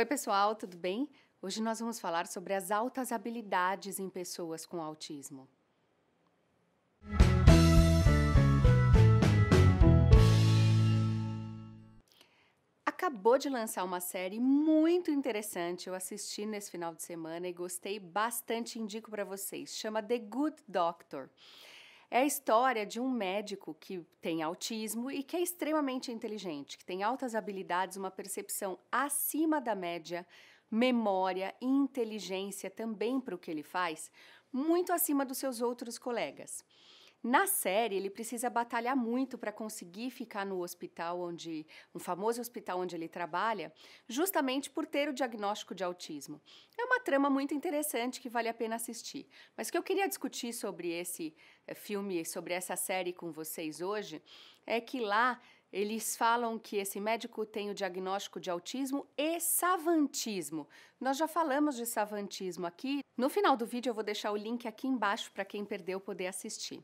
Oi, pessoal, tudo bem? Hoje nós vamos falar sobre as altas habilidades em pessoas com autismo. Acabou de lançar uma série muito interessante. Eu assisti nesse final de semana e gostei bastante. Indico para vocês. Chama The Good Doctor. É a história de um médico que tem autismo e que é extremamente inteligente, que tem altas habilidades, uma percepção acima da média, memória e inteligência também para o que ele faz, muito acima dos seus outros colegas. Na série, ele precisa batalhar muito para conseguir ficar no hospital onde, um famoso hospital onde ele trabalha, justamente por ter o diagnóstico de autismo. É uma trama muito interessante que vale a pena assistir. Mas o que eu queria discutir sobre esse eh, filme, sobre essa série com vocês hoje, é que lá eles falam que esse médico tem o diagnóstico de autismo e savantismo. Nós já falamos de savantismo aqui. No final do vídeo eu vou deixar o link aqui embaixo para quem perdeu poder assistir.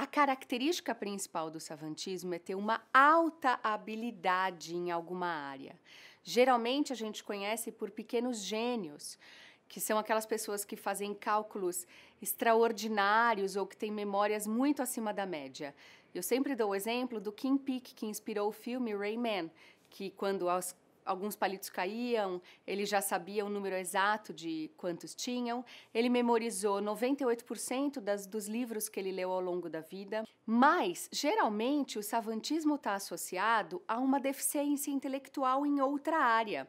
A característica principal do savantismo é ter uma alta habilidade em alguma área. Geralmente a gente conhece por pequenos gênios, que são aquelas pessoas que fazem cálculos extraordinários ou que têm memórias muito acima da média. Eu sempre dou o exemplo do Kim Peek, que inspirou o filme Rayman, que quando aos alguns palitos caíam, ele já sabia o número exato de quantos tinham. Ele memorizou 98% das, dos livros que ele leu ao longo da vida. Mas, geralmente, o savantismo está associado a uma deficiência intelectual em outra área.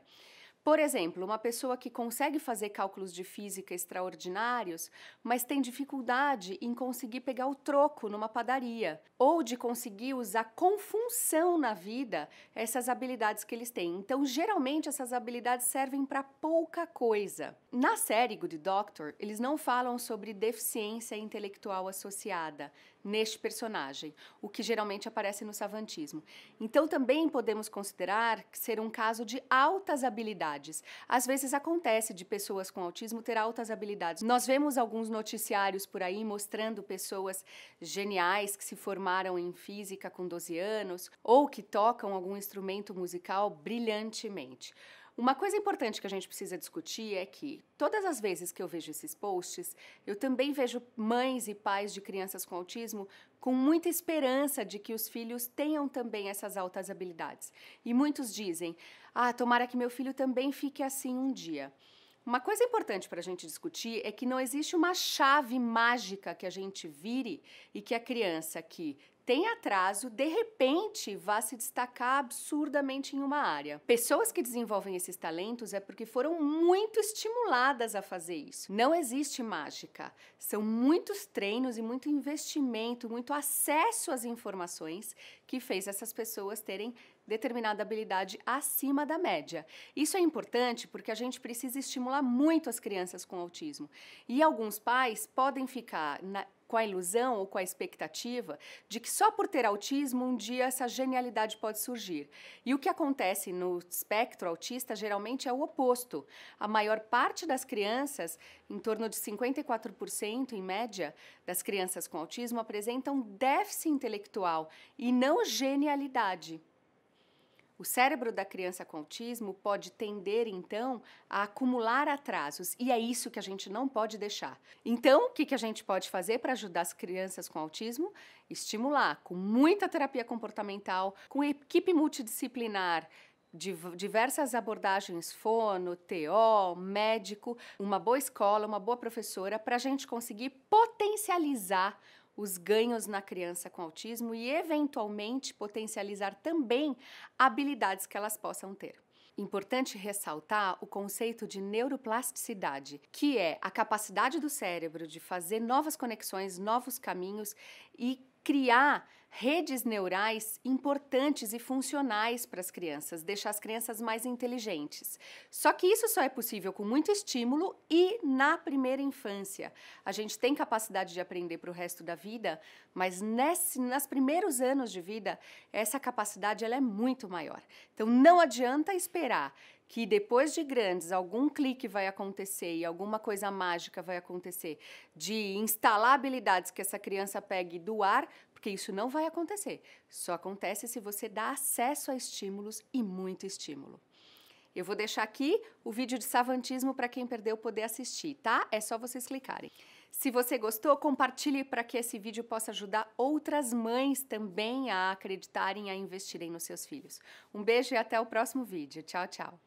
Por exemplo, uma pessoa que consegue fazer cálculos de física extraordinários, mas tem dificuldade em conseguir pegar o troco numa padaria, ou de conseguir usar com função na vida essas habilidades que eles têm. Então, geralmente, essas habilidades servem para pouca coisa. Na série Good Doctor, eles não falam sobre deficiência intelectual associada, neste personagem, o que geralmente aparece no savantismo. Então também podemos considerar ser um caso de altas habilidades. Às vezes acontece de pessoas com autismo ter altas habilidades. Nós vemos alguns noticiários por aí mostrando pessoas geniais que se formaram em física com 12 anos ou que tocam algum instrumento musical brilhantemente. Uma coisa importante que a gente precisa discutir é que todas as vezes que eu vejo esses posts, eu também vejo mães e pais de crianças com autismo com muita esperança de que os filhos tenham também essas altas habilidades. E muitos dizem: "Ah, tomara que meu filho também fique assim um dia". Uma coisa importante para a gente discutir é que não existe uma chave mágica que a gente vire e que a criança que tem atraso, de repente vá se destacar absurdamente em uma área. Pessoas que desenvolvem esses talentos é porque foram muito estimuladas a fazer isso. Não existe mágica. São muitos treinos e muito investimento, muito acesso às informações que fez essas pessoas terem determinada habilidade acima da média. Isso é importante porque a gente precisa estimular muito as crianças com autismo. E alguns pais podem ficar na, com a ilusão ou com a expectativa de que só por ter autismo um dia essa genialidade pode surgir. E o que acontece no espectro autista geralmente é o oposto. A maior parte das crianças, em torno de 54% em média das crianças com autismo, apresentam déficit intelectual e não genialidade. O cérebro da criança com autismo pode tender, então, a acumular atrasos, e é isso que a gente não pode deixar. Então, o que, a gente pode fazer para ajudar as crianças com autismo? Estimular com muita terapia comportamental, com equipe multidisciplinar, diversas abordagens, fono, TO, médico, uma boa escola, uma boa professora, para a gente conseguir potencializar os ganhos na criança com autismo e, eventualmente, potencializar também habilidades que elas possam ter. Importante ressaltar o conceito de neuroplasticidade, que é a capacidade do cérebro de fazer novas conexões, novos caminhos e criar redes neurais importantes e funcionais para as crianças, deixar as crianças mais inteligentes. Só que isso só é possível com muito estímulo e na primeira infância. A gente tem capacidade de aprender para o resto da vida, mas nesse, nos primeiros anos de vida, essa capacidade ela é muito maior. Então não adianta esperar que depois de grandes algum clique vai acontecer e alguma coisa mágica vai acontecer de instalar habilidades que essa criança pegue do ar porque isso não vai acontecer. Só acontece se você dá acesso a estímulos e muito estímulo. Eu vou deixar aqui o vídeo de savantismo para quem perdeu poder assistir, tá? É só vocês clicarem. Se você gostou, compartilhe para que esse vídeo possa ajudar outras mães também a acreditarem e a investirem nos seus filhos. Um beijo e até o próximo vídeo. Tchau, tchau.